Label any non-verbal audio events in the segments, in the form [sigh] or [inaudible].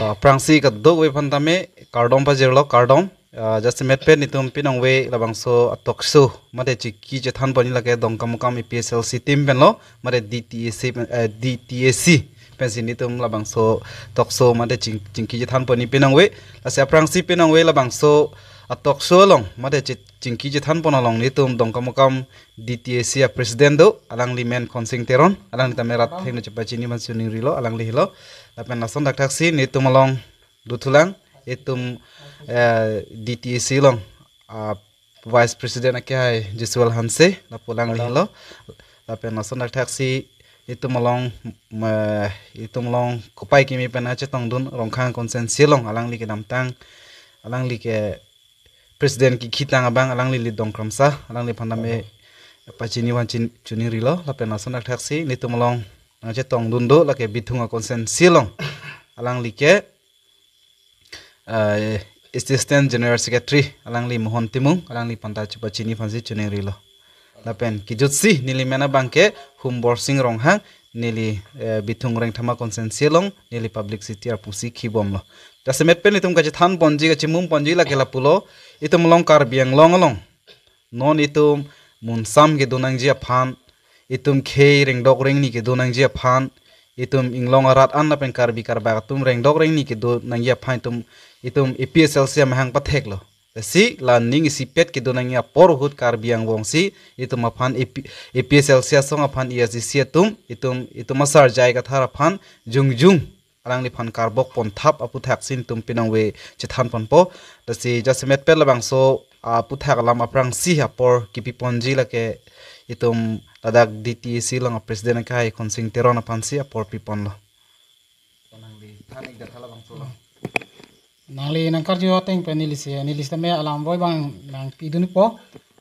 ta prangsi ka do we phan tame kardom pa jelo kardom just met pe nitum pinong we labang so atok so mate chi ki je than pani lage dong kam kam pslc team pen lo mate dtac dtac pensi nitum labang so tok so mate ching ki je than pani pinong we la se prangsi pinong we labang so atok so long mate chi ki je than long nitum dong kam kam dtac a president do alang li men konsing teron alang ta merat theng ne chapa chini man suning rilo alang li hilo lapen nason dak taksi, sin itum long dutulang itu eh, DTC e long ah, vice president ake hai jisual hanse lapulang lihlo lapen nason dak tak taksi, itu long itu long kupai kimi pena chetong dun rongkang konsensi long alang liki namtang alang liki president ki khitang abang alang dong kromsa alang li pandame pachini wan chuni rilo lapen nason dak tak si nitum long che tong dun laki lake bithunga konsen silong alang like eh, assistant general secretary alang li mohon timung alang li panta chupa chini phansi chune rilo lapen sih nili mena bangke hum borsing rong hang nili eh, bitung reng thama konsen silong nili public city ar pusi kibom lo tasemet pen itum kachi than ponji kachi mum ponji la kela pulo itum long kar biang long long non itum mun sam ge dunang ji phan itum khei rengdok reng ni ke do nang jia phan itum inglong arat an napen kar bi kar ba tum rengdok reng ni ke do nang jia phan tum itum epsl se mahang pathek lo si learning si pet ke do nang ya por hut kar biang wong si itum aphan epsl e se song aphan esg tum itum itum asar jai ka thar aphan jung jung arang ni phan karbok pon thap apu thak sin tum pinang we chithan pon po ta si met pel bang so apu thak lam aprang si ha por kipi pi ponji la ke itum ladak DTC lang a president ka ikon sing tero na pansi a por pipon lo nangli nang karjo teng penilisi ya. nilisi me alam boy bang nang pidun po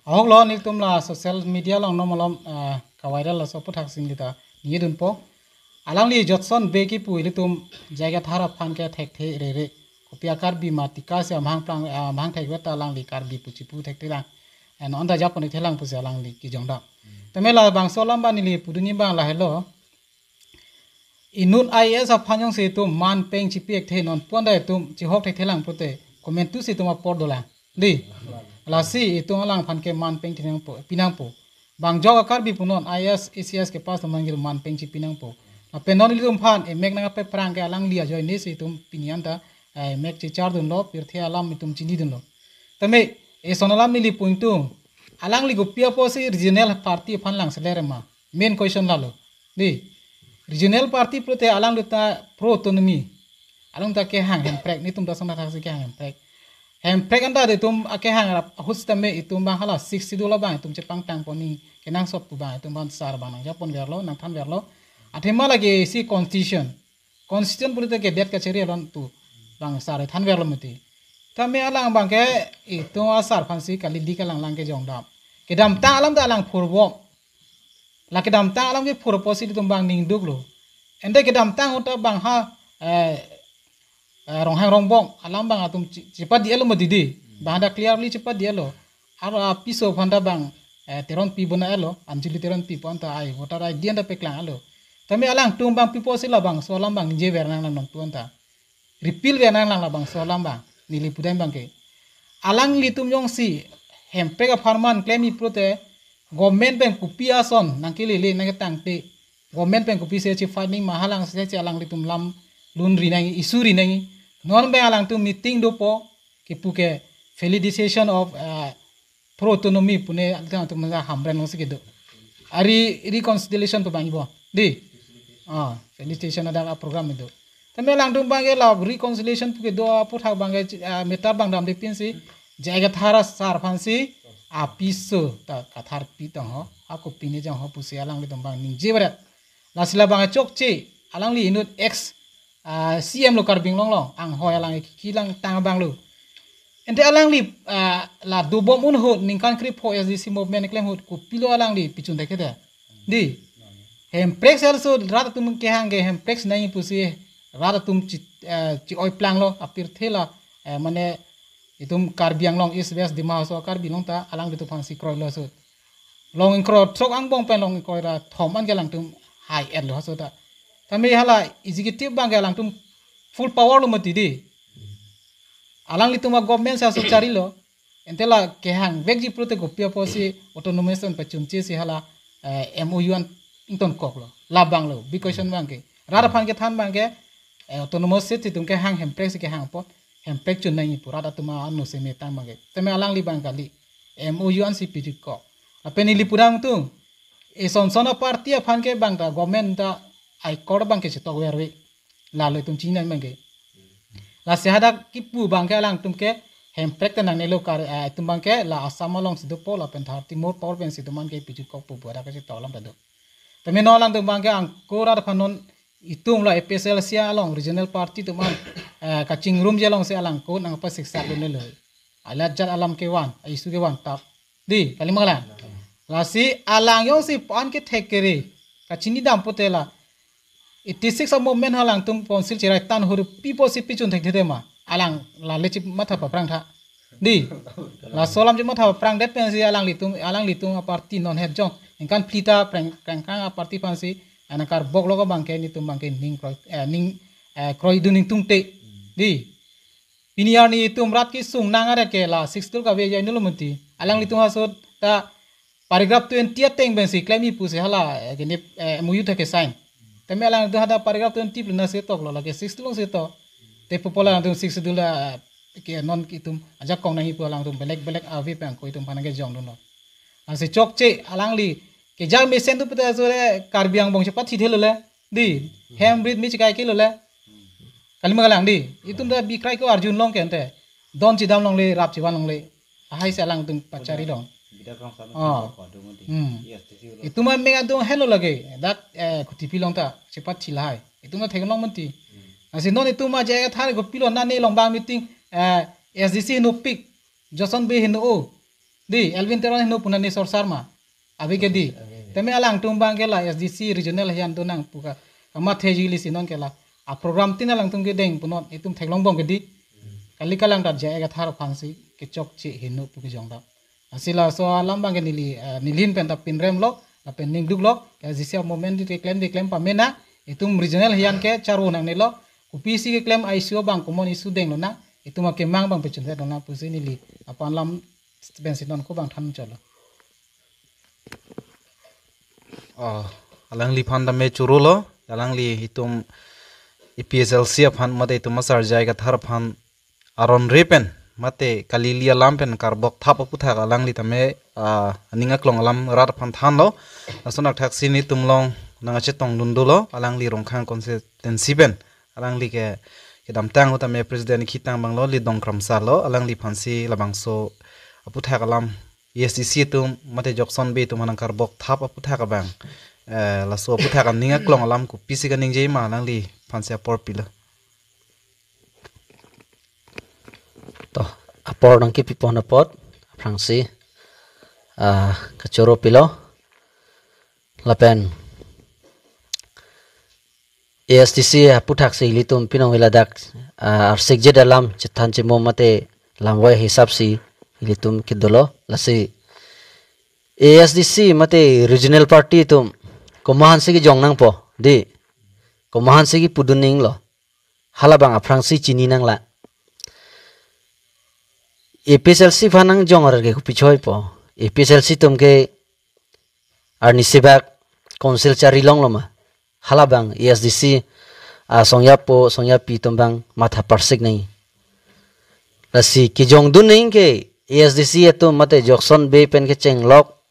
ahok lo nil tum la social media lang no malom eh, kawairal la sopu thak sing lita nidun po alang li jotson beki pu ili tum jagat hara phan ke thek the re re kopia kar bi matika se amhang plang amhang thek weta lang li kar bi puchi pu thek tilang and on da japon thelang pu se lang li ki la bang solam ni pudu ni bang la hello inun ai esa phanjong se tu man peng chi pek the non pon dai tu chi hok thelang pute comment tu se ma por dola di la si itu lang phan ke man peng thinang po pinang po bang jog akar bi punon is e ecs ke pas tamang man peng chi pinang po ape non li tum phan e mek na pe prang ke alang lia joi ne se tum pinian ta e mek chi char dun lo pir alam mi tum chini dun lo tame e sonalam ni li point tu alang li gupia po si regional party pan lang selere ma main question lalu di regional party pro te alang lu ta pro autonomy alang ta ke hang prek ni tum da sang ta si ke hang prek hemprek de tum ke hang hus ta me itum bang hala 60 dola bang tum che pang tang poni kenang sop tu bang tum ban sar bang japon verlo nang than verlo athema lagi si constitution constitution pro te ke bet ka cheri lon tu bang sar than verlo mati tamia alang bang ke itu asar fansi kali di kalang lang ke jong dam ke dam ta alam ta alang purbo la ke dam ta alam ke purbo si tu bang ning duk lo ende ke dam ta uta bang ha eh, eh, rong hang rong bong alam bang atum cepat dia lo didi bang ada clearly cepat dia lo har piso phanda bang eh, teron pi bona elo, anjili teron pi ponta ai votar ai dianda peklang alo tapi alang tumbang posi la bang solam bang je ver nang ta, ripil bernang nang bang lang bang lili putai bangke alang litum yong si ka farman klemi prote, gomen bank kupi ason nangki lili nangke tangte gomen bank kupi se chi farming mahalang se chi alang litum lam lun rinangi isu rinangi non be alang tu meeting dopo puke felidization of uh, eh, pro autonomy pune agdang tu maza hamran ngse kedo ari reconciliation tu bo di ah felidization ada program itu tame langdung bange la reconciliation puke do puthak eh, meter bang bangdam de si jaga thara sar phansi apiso ta kathar pitang ho aku pini jang ho pusi alang lidom bang ning jibrat lasila bange chokche alang li inut x cm lo karbing long long ang ho alang e kilang tang bang lo ente alang li la dubom un ho ningkan kri pho sdc movement klem ho ko pilo alang li pichun dekhe di hemprex also rat tuh ke hange hemprex nahi pusi e rada tum chi eh, chi oi plang lo apir thela eh, mane itum karbiang long is bes di maso karbi long ta alang ditu phang si lo so long in kro trok ang bong pen long koi ra thom an gelang tum hai er lo so ta tami hala executive bang gelang tum full power lo mati di alang litu ma government sa so cari lo entela kehang vek ji prote gopia posi autonomous autonomous pa chumchi si hala eh, mou an inton kok lo labang lo bikoshon bang ke rada phan ke than bang ke Eh, autonomous city tungke hang hemprek sike hang pot hempek chu nai pura da tuma anu se meta mage teme alang li bang kali MOU an CP ti ko apeni li pura tu e son son parti phan ke bang da government da ai kor bang ke to wer we la le tum china mage la se hada ki pu bang ke alang tumke hempek ta nang nelo kar eh, tum bang ke la asam along sidu po la pen thar mor power ben sidu man ke pichu ko pu ke to lam da do teme no alang tum bang ke angkora da phanon itung lah EPSL sia along regional party tu man kacing [coughs] eh, room je along sia along ko nang apa siksa lo nelo ala jat alam ke wan eh, isu ke wan tap di kali mangla lasi alang yo si pan ke thek kacing ni dam potela 86 of movement halang tung council cerai tan hur pipo si pichun thek thede ma alang la lechi matha pa prang tha di la solam je matha prang de pen si alang litung alang litung party non head jong engkan plita prang prang parti pan si anakar bok logo bangke ni tum bangke ning kroi eh, ning eh, kroi du ning tung te di piniar ya ni tum rat ki sung nangare ke la six tul ka veja ni lumuti alang litung hasut ta paragraph 20 ya teng ben si claim i puse hala eh, ke ni eh, muyu ta ke sign tame alang du hada paragraph 20 en na se tok lo la ke six tul se to te popola tum six tul eh, ke non ki tum aja kong nahi pu alang tum belek belek avi pang ko tum panage jong dono ase chok che alang li जा मेसें तो पता जो कार्बि आंग बंगे पाथी थे लोले दी हेम ब्रिद मिच गाय के लोले कल मगल आंग दी इतुम दा बिक्राय को अर्जुन लोंग के अंते दोन ची दाम लोंगले राप ची वान लोंगले आहाई से लांग तुम पचारी लोंग इतुम आ मेगा दो हेलो लगे दा कुटी पी लोंग ता से पाथी लाय इतुम दा थेग लोंग मंती असि नोन इतुम आ ना ने लोंग बा मीटिंग एसडीसी नो पिक दी एल्विन तेरा पुना ने सरसार मा अभी के दी teme alang tumbang kela SDC regional hian tunang puka hejili li sinong kela a program tin alang tung ge deng punot itum thaklong bom di kali kalang tar jae ga thar phansi ke chok chi hinu jong da asila so alam bang nili eh, nilin pen ta pinrem lo la pen ning lo ke a moment di reclaim di claim pamena itum regional hian ke charu nang nilo kupisi ke claim ICO bang komon isu deng lo na itu mah kemang bang pechun dong na pusi nili apa lam bensin non ko bang tham oh alang li phan da me churu lo alang li hitum ipslc phan mate itum sar jai ga thar phan aron repen mate kalilia lampen karbok thap putha alang li tame aninga klong alam rar phan than lo asonak thaksi ni long nanga che tong li alangli rongkhang consistency ben li ke kedam tang hota me president khitang banglo li dong dongkram sa lo alangli phansi so putha ga alam ESCC itu mate jokson be itu hanang kar bok thap apu thaka bang eh, la so apu thaka ninga klong alam ku pisi ka ning jai ma lang li pansia apor pila to apor nang ki pipon apot frangsi a kachoro pilo lapen ESTC apu thak si li tum pinong hila dak ar sikje dalam chethan che mo mate lamwai hisap si ini tum kidolo lasi ASDC mati regional party tum kumahan segi nang po di kumahan segi puduning lo halabang afrangsi chini nang la EPSLC fanang jong orang ke kupi choi po EPSLC tum ke arni sebak konsil cari long lo ma halabang ASDC a songya po songya pi tum bang matha parsik nai lasi ki jong dun ke ESDC itu mate Jackson Bay pen ke chenglok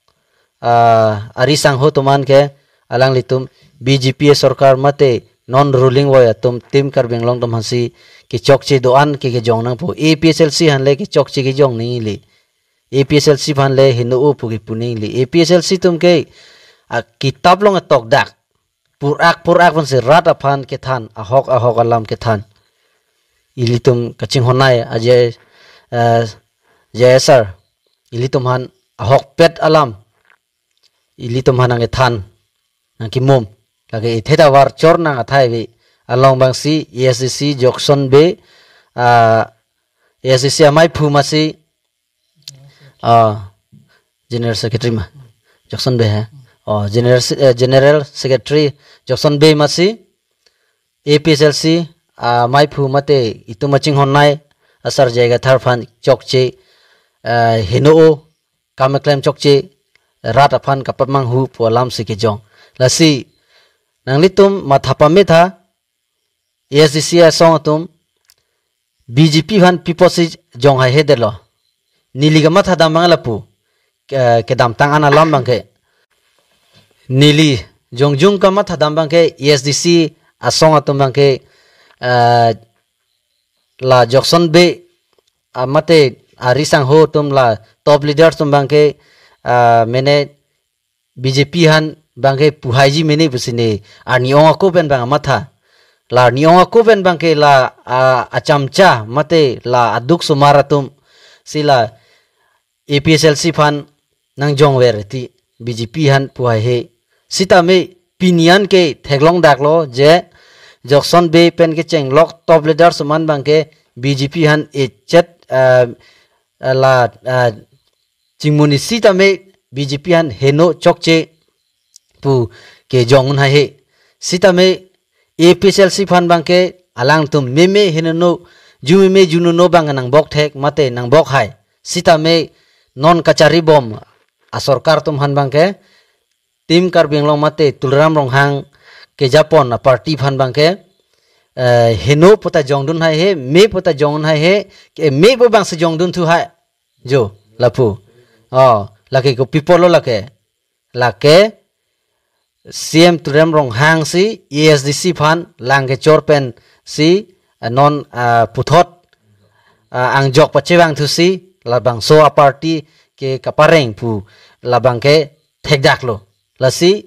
ari sangho tuman ke alang litum BJP सरकार मते non ruling वया तुम तीम कर बेंगलोंग तुम हंसी कि दो दोआन के के जोंग नंग पो एपीएसएलसी हन ले कि चौकची की जोंग नहीं ली एपीएसएलसी फन ले हिंदू ओ पुगी पुनी ली एपीएसएलसी तुम के किताब लोंग तोक दाक पुराक पुराक फन से रात अफान के थान अहोक अहोक अलाम के थान इली तुम कचिंग होना है अजय जयसर इली तुम्हान अहोक पेट अलम इली तुम्हान अंगे थान नंग की मोम लगे इथे ता वार चोर नंग अथाय बे एस बंग सी एसीसी जोक्सन बे एस अमाय फूमा सी आ जनरल सेक्रेटरी मा जोक्सन बे है ओ जेनेरल जनरल सेक्रेटरी जोक्सन बे मसी एपीएसएलसी माइफू मते इतु मचिंग होनाय असर जाएगा थर्ड फंड चौक ची Eh, hino kameklem chokche rat afan kapat mang hu polam sike jong lasi nang litum mathapa me tha esdc song tum bgp han peoples jong hai hedelo niligama tha dam mangala pu dam tang ana lam bangke nili jong jung kama tha dam bangke esdc asong atum bangke eh, la jokson be amate रिसांग हो तुम ला top leader तुम बांके मैंने बीजेपी हन बांके पुहाईजी मैंने बुसिने आ नियोंगा को बेन बांगा मथा la niong aku ben bangke la uh, acamca mate la aduk sumaratum sila EPSLC fan nang jong wereti BJP han puai he sita me pinian ke theglong daklo je jokson Bay pen ke lok top leader suman bangke BJP han e chat uh, À, là à, chính môn sĩ ta mê BJP han heno chok che pu ke jong na he sita mê APSLC phan bang ke alang tum mê mê heno no ju mê ju no bang nang bok thek mate nang bok hai sita mê non kachari bom a sarkar tum han bang ke tìm kar beng long mate tulram rong hang ke japon a party phan bang ke Eh, heno pota jongdun hai he me pota jongun hai he me bo bang se jongdun thu hai jo lapu o lake ko pipolo lake lake cm tụi em rong hang si esdc phan lang cái chor pen si eh, non eh, puthot ang jok pa chewang thu si labang so a party ke kapareng pu labang ke thekdak lo si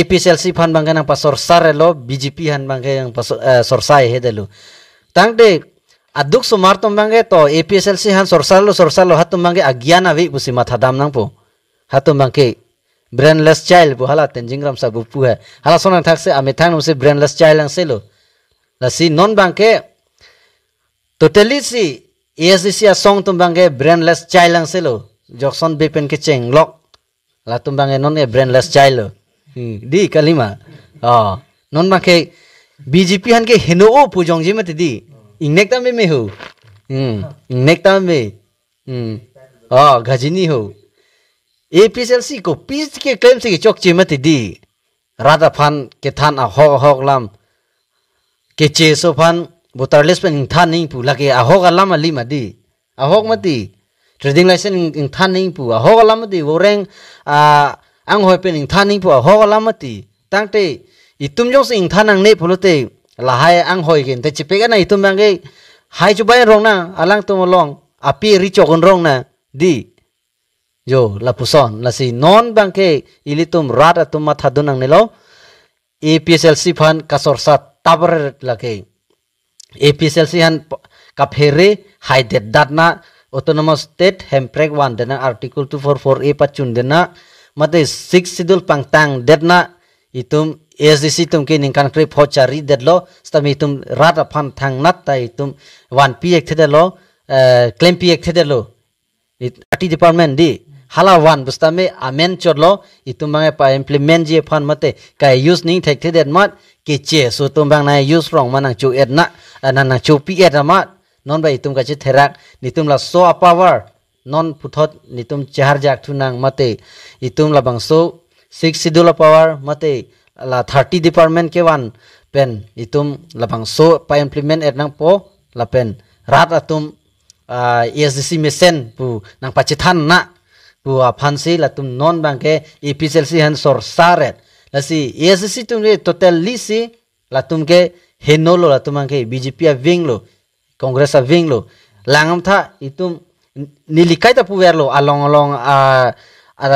APCLC e phan bangke nang pasor sare lo BJP han bangke yang pasor uh, eh, sorsai he delu tang de aduk sumar tum bangke to APCLC e han sorsar lo sorsar lo hatum bangke agiana avi busi mat hadam nang po hatum bangke brandless child bu hala tenjingram sa gupu he Halat sonan thak se ame thang se brainless child ang se lo non bangke totally si ESDC asong tum bangke brandless child nang se lo jokson bepen ke cheng lok la bangke non e brandless child lo di कलिमा oh नन माखे BJP हन के हेनो heno o pujong ji mate di ingnek ta me me ho hmm ingnek ta me hmm oh एपीएसएलसी को पीस के क्लेम से चौक मते दी राधा फान के थान आ हो हो लाम के चे सो फान बोतरलेस पे थान नहीं पुला के आ होग लाम अली मदी आ हो मती ट्रेडिंग लाइसेंस थान नहीं पू आ होग लाम मदी वो रेंग आ ang hoi pen ing thaning po ho lamati tangte itum jong sing thanang ne te lahai ang hoi gen te chipe ga na itum bang ge hai chu bai rong na alang tum long api ri chokon rong na di jo la puson la si non bang ke ili tum rat atum matha dunang ne lo APSLC fan kasor sat tabar la ke APSLC han kaphere hai det dat na autonomous state hempreg wan dena article 244 a pachun dena mate six sidul pangtang detna itum SDC tum ke ningkan kre pho chari detlo stami tum rat aphan thang nat ta itum wan pi ek thede lo claim pi ek thede lo ati department di hala wan bustame amen chorlo itum bange pa implement je phan mate kai use ning thek thede mat ke che so tum bang na use rong manang chu et na na na chu pi et ma non bai tum ka che therak ni tum la so a power non putot nitum chahar jak thunang mate itum la bangso six sidula power mate la 30 department ke wan pen itum la so pa implement et nang po la pen rat atum uh, ESDC mission pu nang pacitan na pu afansi la tum non bangke EPCLC han sor saret la si ESDC tum le total lisi la tum ke henolo la tumang ke BGP a wing lo kongres a wing lo langam tha itum nili kaita verlo along along a a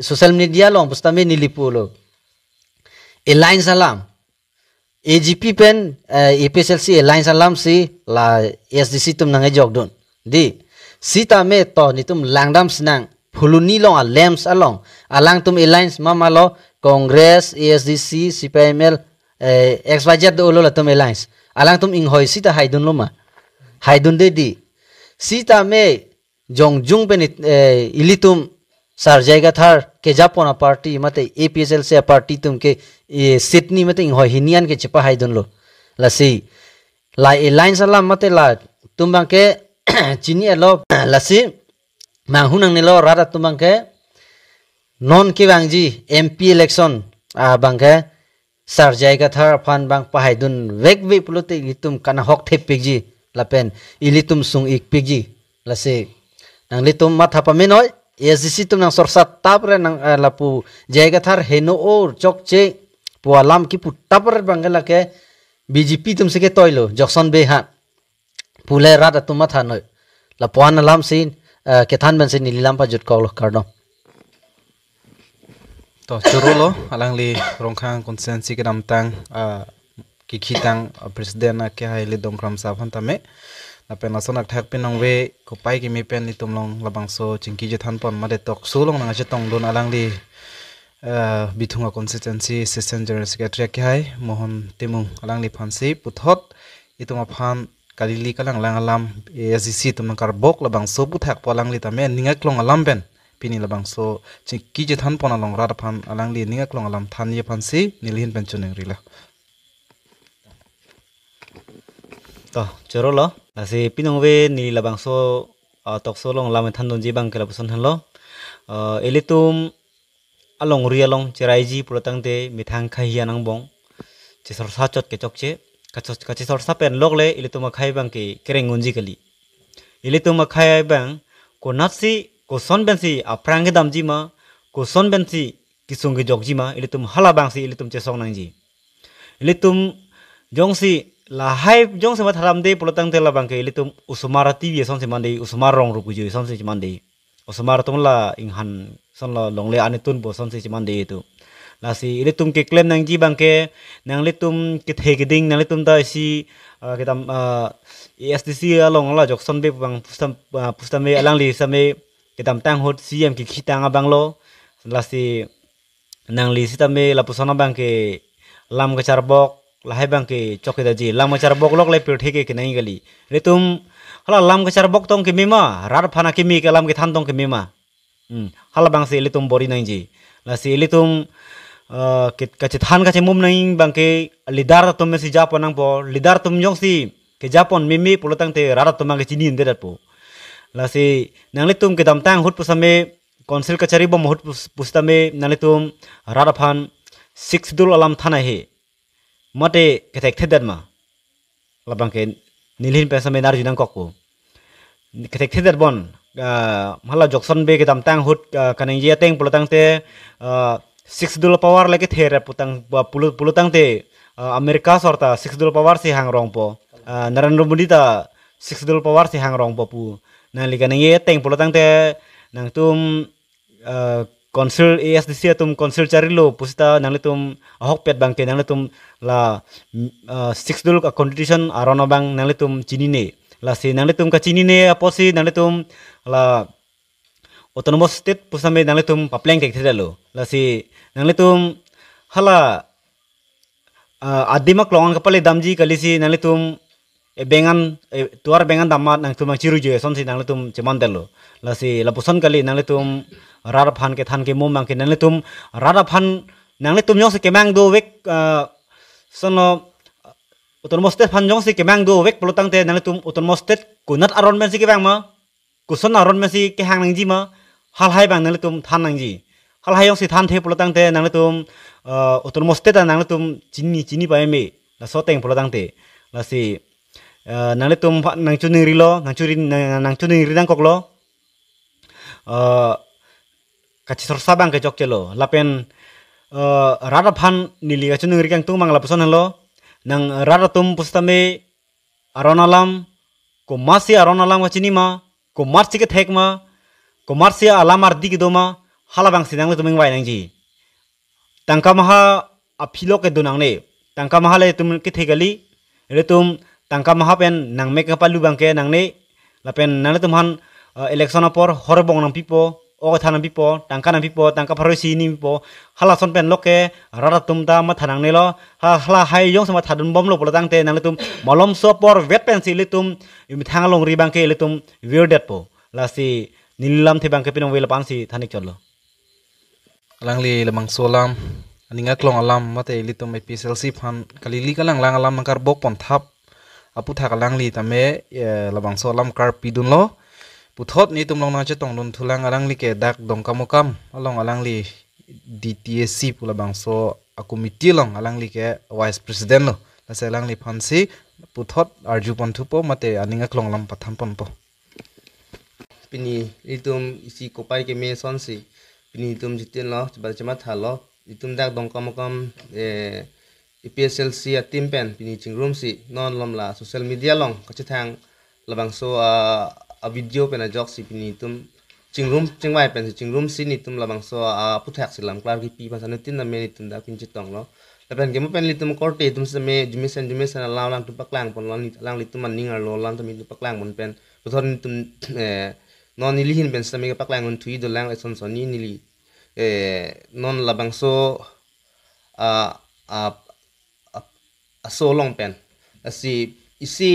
social media long pustame nili pulo lines alam AGP pen uh, eh, e lines alam si la SDC tum nange jogdon di sita me to nitum langdam snang pulu long a lems along alang tum e alliance mamalo congress ASDC CPML eh, XYZ do lo tum a alang tum inghoi sita haidun loma haidun de di sita me जोंग जुंग पे इलितुम सार जायगा थार के जापोना पार्टी मते एपीएसएल से पार्टी तुम के ये सिडनी मते इंग हिनियन के छिपा हाई दोनलो लसी ला लाइन सला मते ला तुम के चिनी लो लसी मांग हुनंग लो रादा तुम के नॉन के वांग जी एमपी इलेक्शन आ बांग सार जायगा थार फान बांग पहाई दुन वेग वे पुलोते तुम कना हक थे पिक लपेन इली तुम सुंग इक पिक लसी nang li tum mat hapa minoi ia zisi tum nang sorsa tapre nang uh, lapu jai gathar heno or chok che pua lam pu tapre bangela ke bgp tum sike toilo jokson beha pule rata tum mat hanoi lapu ana lam sin uh, kethan ban sin nilam pa jut kaulo karno to churulo alang li rongkhang konsensi ke namtang uh, kikhitang uh, presiden ke hai li dongkram savan tame เป็นลักษณะแทกเป็นน้องเวก็ไปกี่มีเป็นนี่ตุ่มลงระบังโซจิงกี้จะทันปอนมาเด็ดตกสู้ลงนั่จะต้องโดนอะไรดีเอ่อบิดหัวคอนสิสเทนซีซิสเซนเจอร์สกัดเรียกให้มโหนติมุงอะไรดีพันซีปุทธอีตุ่มอ่ะพันกาลิลีกหลังลังอารมณ์เอซีซีตุ่มนั่ระบอกระบังโซปุทธพอลังดีแต่เม่นิ่งกลงอัลลัมเป็นพี่นี่ระบังโซจิงกี้จะทันปอนลงรัดพันอะไรดีนิ่งกลงอัลลัมทันยี่พันซีนิลินเป็นจุดหนึ่งรีแล้ toh chero lo nasi pinong we ni labang so tok so long lamen ji bang kela puson han elitum along ria long ceraiji ji pulotang te mithang khai yanang bong che sor sa chot ke chok che kachos pen le elituma khai bang ke kereng gonji kali elitum khai bang ko natsi ko son ben aprang dam ji ma ko son kisung ke jok ji ma elitum halabang si elitum che nang ji elitum jong si la hype jong semat tharam de pulatang tela bangke ili tum usumara tv son se mandi usumar rong rupu ju son se mande usumar tum la inghan son la long le ane tun bo son se itu la si ili tum ke claim nang ji bangke nang le tum ke the ke ding nang le tum ta si ah, kita ah, esdc along la jok son be bang pustam ah, pustam me alang li same tam tang hot cm ke khitang lo la si nang li sitame la pusana bangke lam ke charbok lahai bang ke coki daji lama cara lok lepi utike ke nai gali le tum hala lam ke cara bok tong ke mima rar pana ke mi ke lam ke tantong ke mima hala bang se le tum bori nai ji la se le tum ke kace tan kace mum nai bang ke lidar tum mesi japon nang po lidar tum jong si ke japon mimi pulutang te rar tum mang ke cini nde dat po la se nang le tum ke tam tang hut pusame konsil kacari bom hut pusame nang le tum rar pan Sik sidul alam tanah mate ketek tedan ma labang ke nilhin pesa me nar jinang kokku ketek tedan bon mala jokson be ke tang hut kaneng ye teng pulutang te six dul power lagi ther putang pulut pulutang te amerika sorta six dul power si hang rong po narendra modi ta six dul power si hang rong po pu na likanang ye teng pulutang te nang tum konsul ISDC e atau ya, konsul cari lo pusita nang litum ahok pet bangke nang litum la six dulu ka condition arono bang nang litum cinine la si nang litum ka cinine apa si nang litum la autonomous state pusame nang litum papleng kek tidak lo la si nang litum hala Uh, adimak lawan kapal damji kali si nang litum e bengan e tuar bengan tamat nang tumang ciru je son si nang tum ceman telo la si la kali nang tum rara pan ke tan ke mum mang ke nang tum rara pan nang tum si ke mang do wek sono pan phan si ke mang do wek pelutang te nang tum mostet kunat aron men si ke bang ma kuson aron men si ke hang nang ji ma hal hai bang nang tum tan nang ji hal hai yong si tan te pelutang te nang tum eh, mostet nang tum chini chini pa me la so teng pelutang te la si Uh, nang le tum phat nang chu ning lo nang chu nang chu ning ri kok sabang ke jok chelo lapen uh, rara pan nili ka chu ning kang tung lo nang rara tum pustame aronalam ko masi aronalam ka chini ma ko marsi ke thek ma ko marsi alam ar dik do ma sinang lo tuming wai nang ji tangka maha apilo ke dunang ne tangka maha le tum ke thekali le tum tangka mahapen nang meka palu bangke nang ne lapen nang tum han election eh, por horbong nang pipo o tanang pipo tangka nang pipo tangka pharo si ni pipo hala son pen loke rara tum ta ma thanang ne lo hala hai yong sama thadun bom lo polang te nang tum malom so por wet pen si le tum im thang long ri bangke le tum po lasi nilam te bangke pinong wela pang si thanik cholo langli lemang solam aninga klong alam mate litum epslc phan kalili kalang lang alam mangkar bok pon thap apu thak lang li tame labang so lam kar pidun lo puthot ni tumlong na che tonglun thulang arang li ke dak dong kam along alang li DTSC pula bangso aku mitilong long alang li ke vice president lo la se lang li phansi puthot arju pon po mate aninga klong lam patham pon po pini itum isi kopai ke me sonsi pini itum jitin lo chaba chama thalo itum dak dong kam eh EPSLC ทีมเป็นปีนี้จิงรูมสินอนลำลาโซเชียลมีเดียลองก็จะทางระบังโซอ่าวิดีโอเป็นจ็อกสิปีนี้ตุ้มจิงรูมจิงไว้เป็นจิงรูมสินี่ตุ้มระบังโซอ่าผู้แท็กสิลำกลางกี่ปีภาษาเนตินนั่นเมนิตุ้มดาพินจิตองเนาะแล้วเป็นเกมเป็นลิตุ้มก็เตะตุ้มสมัยจิมิสันจิมิสันลาวลังตุ้มปักลางปนลอนลางลิตุ้มมันนิ่งอ่ะลอนลางตุ้มลิตุ้มปักลางมันเป็นปทอนตุ้มเอ่อนอนนิลิหินเป็นสมัยกับปักลางมันทุยดลางไอ้สนสนนี่นิลิเอ่ aso long pen asi isi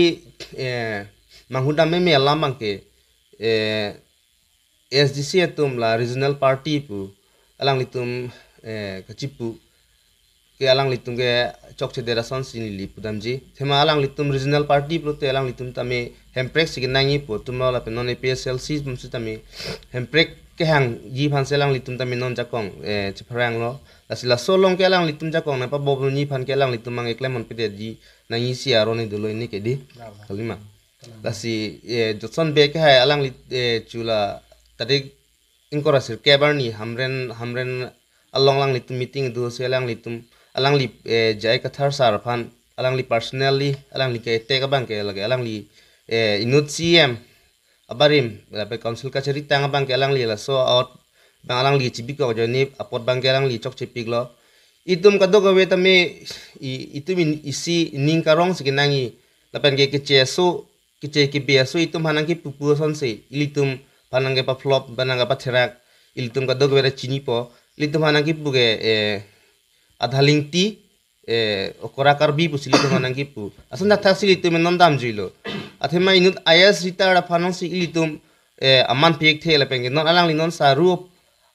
eh, manghunda me me ya lama ke eh, SDC itu ya la regional party pu alang litum eh, kachipu ke alang litum ke chok che dera son sin li pudam ji alang litum regional party pro te alang litum tame hemprek sig nangi po tuma la pe non pslc mum su tame hemprek ke hang ji pan se alang litum tame non jakong e chphrang lo asila solong ke alang litum jakong na pa bob ni pan ke alang litum mang eklemon pe de ji nangi si aroni ya dulo ini ke di kalima lasi e jotson be ke hai alang lit e, chula tadik ingkorasir ni hamren hamren along lang litum meeting du se alang litum alang li eh, jai ka thar sar phan alang li personally alang li ke te ka bang ke lage alang li eh, inut cm abarim la pe council ka ng bang ke alang li la so out bang alang li chibi ko ni apot bang ke alang li chok chipi lo itum ka do ka we tame itum isi ning ka rong lapan pen ke ke so ke che ke so itum hanang ke pupu son se ilitum panang ke pa flop banang ka pa therak ilitum ka do ka we chini po ilitum hanang ke puge eh, adhalingti e okorakar bi pusili to manangi pu asan datha sili to menon dam jilo athema inut ayas rita ra phanon si ili e, aman pek the la penge non alang linon saru ru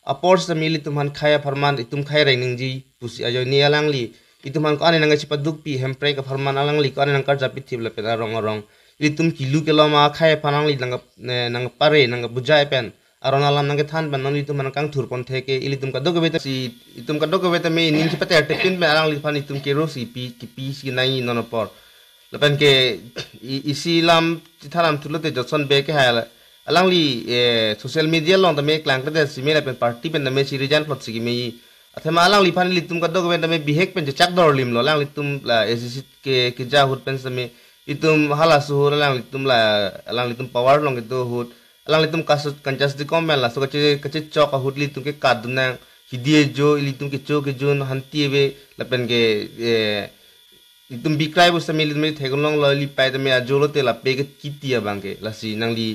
apor sa mili tum khaya farman itum khai rai ji pusi ajo ni alang li ituman han ko ane nanga chipa dukpi pi hempre ka farman alang li ko ane nang kar japi thib pe rong rong itum kilu ke khaya phanang li nanga e, nanga pare nanga bujai pen arona lamnange than ban nang litum kang durpon theke ilitum ka dogo beta si itum ka dogo beta me nin ki pate pin me arang lifan itum ke si pi ki pi si nai nono por lepan ke isi lam titharam tulote jotson be ke hayala alang li e, social media long teme me klang de si me lapen party pen teme me si rejan plot si me athema alang lipan litum ka kado beta me bihek pen chak dor lim lo lang litum la ecc ke ke ja hut pen sa me itum hala suhur litum la alang litum power long ke do hut अलग तुम कस कंचस दिको मैं कचे चौक हुट तुमके कादन हिदिए जो इली तुमके चो के जो हंती बे लपन के तुम बिक्राय बस समय लिमे थेगलोंग लली पाय तमे जोलो बांगे लसी नंगली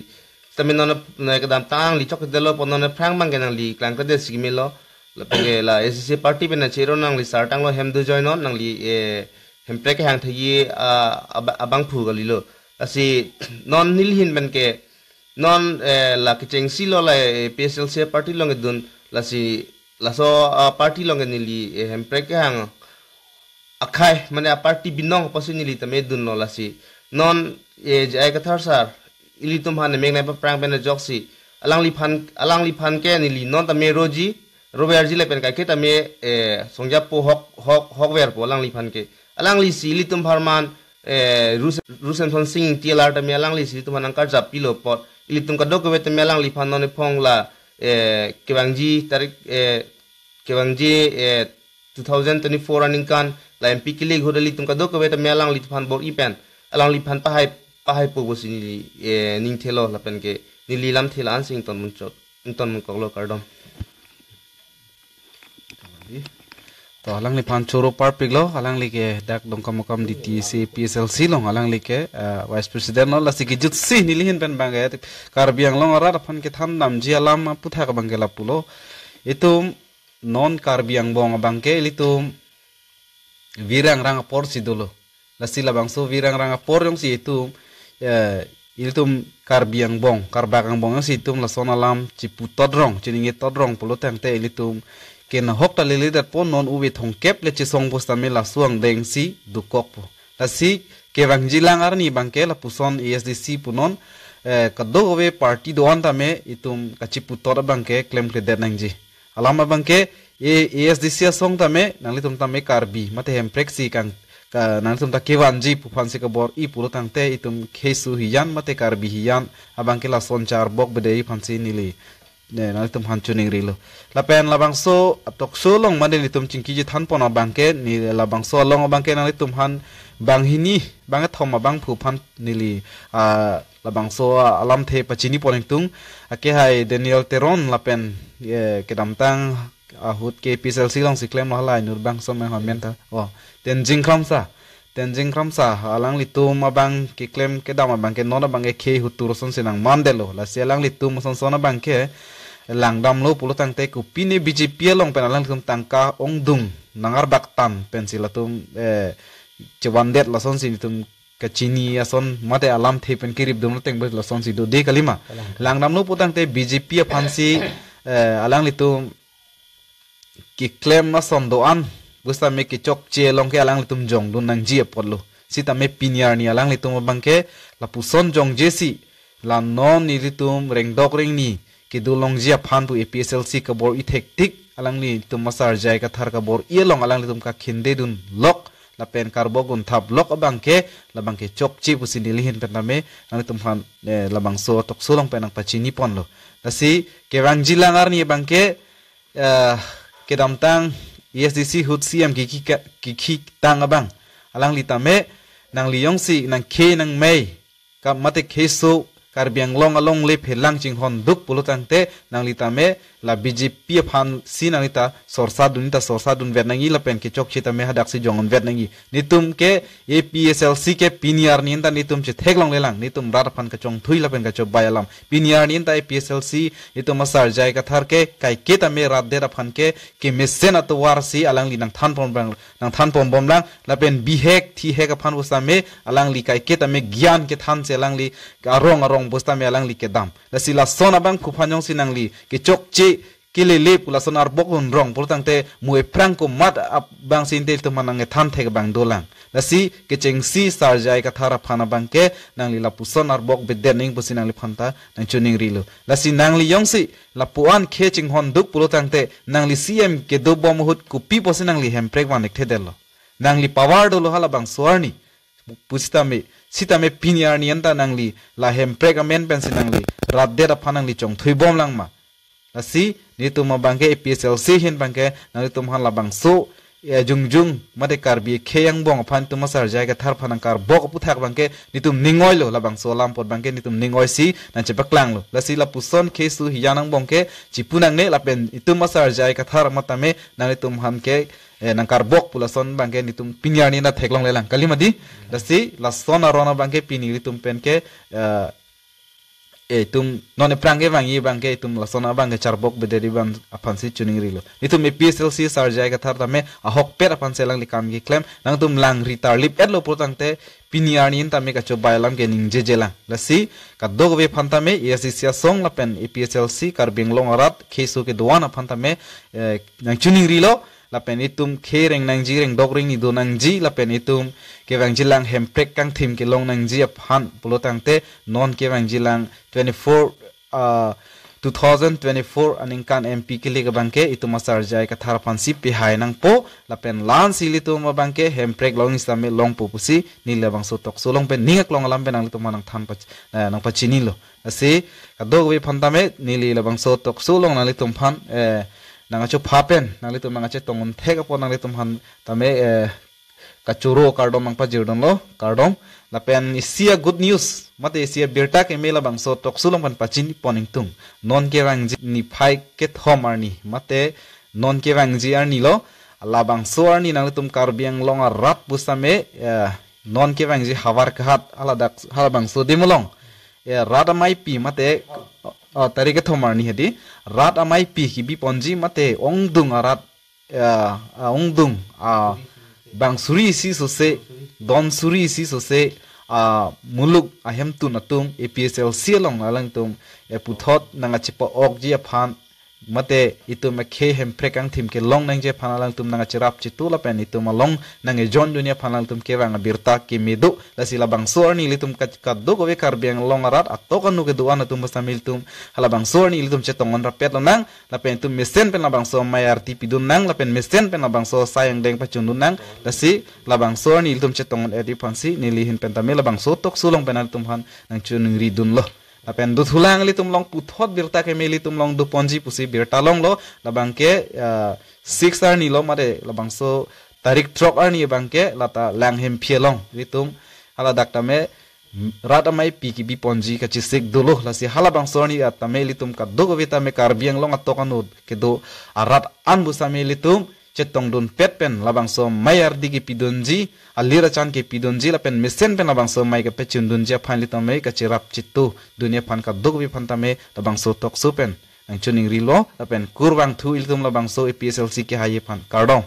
तमे नन नय कदम तांग ली चोक देलो पन फ्रांग मांगे नंगली क्लांग कदे सिगमेलो लपन के ला एसएससी पार्टी बेना चेरो नंगली सारटांग लो हेम दु जॉइन ऑन नंगली ए हेम प्रेक हांग थई अ अबांग फु गलीलो लसी नन निल हिन बनके non eh, la ki chengsi lo la eh, PSL se party long dun la si la so party long ni li eh, hempre ke hang akhai mane party binong pasi ni li tame dun no la si non e jai ka thar sar ili tum han meng na pa prang ben jok si alang li phan alang li phan ke ni li non tame roji rober ji le pen ka ke tame e songjap po hok hok hok wer po alang li phan ke alang li si li tum pharman e rusen rusen son sing tlar tame alang li si tum han ka jap pilo pot litum ka dok wete melang li phan ne phong la kewang ji tarik kewang ji 2024 running kan la mp kili ghoda litum ka dok wete melang li phan bor ipen alang li phan pahai pahai po bosini ning thelo lapen ke ni lilam thela an sing ton mun chot ton mun koklo kardom to alang le phan choro par piglo halang like dak dong kam kam dtc psl silong halang like eh, vice president la sik jut si nili hin pen bange ya, kar biang long ra pan ke tham nam ji alam putha ka bange la pulo itu non kar biang bong bangke itu virang rang por si dulu la sila bangso virang rang por yong si itu eh, iltum karbiang bong karbagang bong si itu la sonalam cipu todrong ciningi todrong pulo tang te ken hokta ta lili dat pon non uwi thong kep le chi song la suang deng si du kok po ta si ke wang jilang arni bang ke la puson esdc punon eh, kado we party doan ta me itum kachi putora bang ke claim kre der nang ji alama bang ke e esdc song ta me nangli tum ta me karbi mate hemprek si kang nang tum ta kewan ji pufan fansi ka bor i pulo tang te itum khesu hiyan mate karbi hiyan abang ke la son char bok bedei fansi nili ne na tum han chuning rilo la pen la bang so tok so long mane ni tum chingki ji than bang ke ni la bang so long ke na tum han bang hini bang thom bang phu phan li a la bang so alam the pachini pon tung ake hai daniel teron la pen ke dam tang ahut ke si long si la lai nur bang so me ho men ta o ten jing kham sa ten jing kham sa alang li ma bang, ke klem ke dam bang ke non bang ke tu hutur son sinang mandelo la si alang li mo son son bang ke langdam lo pulo tang teku pini biji pia long penalang alang tangka ong dung nangar bak tam pensi sila tum eh, cewandet lason sini tum kacini ason ya mate alam te pen kirib dum teng la lason si do de kalima langdam lo putang te biji BJP phansi eh, alang litum ki klem na an busta me ki chok che long ke alang litum jong dun nang jie Si sita me piniar ni alang litum bangke la puson jong jesi la non ni litum reng dok reng ni kidu jia phan tu APSLC ka bor ithek tik alangni tum masar jai ka thar ka bor ye long tum ka khinde dun lok la pen karbo gun thap lok abang ke labang ke chok chi sin dilihin pename ang tum han eh, labang so tok sulong penang pachini pon lo tasi rang jilangar ni bang ke eh, kedam tang ESDC hut CM ki ki ki tang abang alang litame nang liyong si nang ke nang mei ka mate keso karbiang long along le phelang ching hon duk pulutang te nang ta me la bjp phan si nangli ta sorsa dunita sorsa dun vernangi la pen ke chok chita me hadak si jongon vernangi nangi nitum ke apslc e e ke piniar ni ta nitum che thek long lelang nitum rar phan ka chong thui la pen ka chok bayalam piniar ni ta apslc e nitum masar jai ka thar ke kai ke ta me rat dera phan ke ke mesen at war si alang li nang than pom bang nang than pom bom lang la pen bihek thi hek phan usame alang li kai ke ta me gyan ke than se alang li ka rong rong bang bosta melang li ke dam la sila sona bang kupanyong sinang li ke chok chi kile le pula sonar bokun rong portang te mue prang ko mat ab bang sin te to manang than ke bang dolang la si ke cheng si sar jai ka thara phana bang ke nang li la pu sonar bok be de ning pusinang li phanta nang chuning rilo la si nang li yong si la puan khe ching hon duk pulo te nang li cm ke do bom hut ku pi posinang li hem prek wan ek the nang li power do lo hala bang suarni pusita me sitame pinyar nianta nangli lahem hemprek amen pensi nangli radde da li chong thui langma asi ni ma bangke APSLC hin bangke nangli tum han la bangso e jung jung ma de mate ke kheyang bong phan ma sar ka thar panang kar bok puthak bangke ni ning ningoi lo la bangso lampot bangke ni ning ningoi si nan che baklang lo la si la puson hi yanang bongke chipunang ne la pen ma sar jaga thar matame li tum han ke नंकार बोक पुलासन बांगे नितुम पिनियाणी ना थेकलोंग लेला कली मदी लसी लसोन अरोन बांगे पिनीरी तुम पेन के ए तुम नोने प्रांगे बांगे बांगे तुम लसोन बांगे चार बोक बेदेरी बांग अपनसी चुनिंग रिलो नितुम ए पीएसएलसी सार जाय कथार तमे अहोक पेर अपन से लंग लिकाम गे क्लेम नंग तुम लंग रिटार लिप एड लो जे जेला लसी का दोग वे फंता lapen itum khe reng nang ji reng dok ring idu nang ji lapen itum ke wang ji lang hemprek kang thim ke long nang ji aphan pulo tang te non ke wang ji lang 24 uh, 2024 aning kan MP kili ka bangke itu masar jai ka thar pansi pihai nang po lapen lan sili tu ma bangke hemprek long istame long pupusi nila bang sotok solong pen ninga long lam pen ang tu manang than pach eh, nang pachini lo ase ka dog we phantame nili la bang sotok solong nali tum phan eh nang acho phapen nang li nang che tongun thek po nang li han tame eh, kachuro kardom mang pa jirdon lo kardom pen isia good news mate isia birta ke mela bang so sulong pan pachin poning tung non ke rang ji ni phai ke thom arni mate non ke rang ji arni lo ala bang so arni nang tum karbiang long rat busame eh, non ke rang ji hawar khat ala dak hala bang so dimulong ya eh, rada mai pi mate tarike thomar ni hedi rat amai pi ki bi ponji mate ongdung arat ongdung a bangsuri si so se donsuri si so se a muluk ahem tu natung apsl clong alang tum e puthot nanga chipa ok ji phan mate itu ma khe hem prekang thim ke long nang je phanalang tum nang chirap chi tu la pen itu ma long nang e jon dunia phanal tum ke wang birta ki midu la sila bang sor ni litum ka ka do go kar biang long rat atto kan nu ke duana tum basta mil tum hala bang sor ni litum che tongon ra pet nang la pen tum mesen pen la bang sor mai arti nang la pen mesen pen la bang sayang deng pachun dun nang la si la bang sor litum che tongon edi phansi ni li hin pen ta mil la bang so tok sulong pen tum han nang chu ri dun lo apen du thulang li tum long puthot birta ke meli tum long du ponji pusi birta long lo labang ke ya, six ar ni lo mare labang so tarik trok ar ni bang ke lata lang hem phe long tum hala dakta me rata mai piki bi ponji ka chi sik dulo la si hala bang so ni ata ta meli tum ka do vita me karbiang long atokanud tokanod ke do arat an bu sa tum chetong dun pet pen labang so mayar digi pidunji alira chan ke pidunji la pen mesen pen labang so mai ke pechun dunja phan litam me ka chirap chitu dunia phan ka dog bi phan ta me labang so tok so pen ang chuning rilo la pen kurwang thu iltum labang so epslc ke haye phan kardong